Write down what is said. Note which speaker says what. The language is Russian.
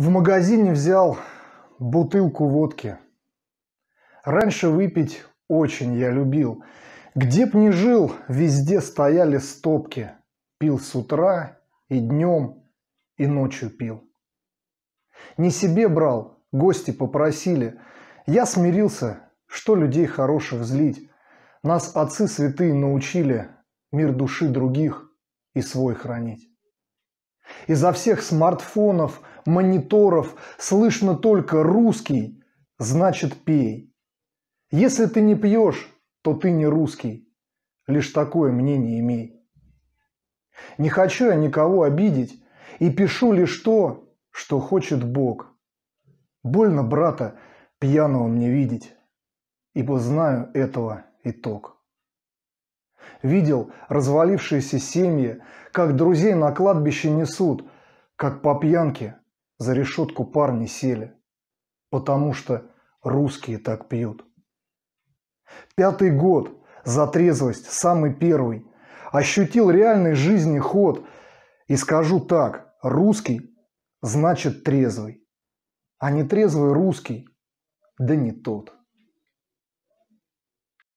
Speaker 1: В магазине взял бутылку водки. Раньше выпить очень я любил. Где б ни жил, везде стояли стопки. Пил с утра и днем, и ночью пил. Не себе брал, гости попросили. Я смирился, что людей хороших злить. Нас отцы святые научили мир души других и свой хранить. Изо всех смартфонов, мониторов слышно только русский, значит пей. Если ты не пьешь, то ты не русский. Лишь такое мнение имей. Не хочу я никого обидеть и пишу лишь то, что хочет Бог. Больно брата пьяного мне видеть, ибо знаю этого итог. Видел развалившиеся семьи, как друзей на кладбище несут, как по пьянке за решетку парни сели. Потому что русские так пьют. Пятый год за трезвость, самый первый. Ощутил реальный жизни ход. И скажу так, русский значит трезвый. А не трезвый русский, да не тот.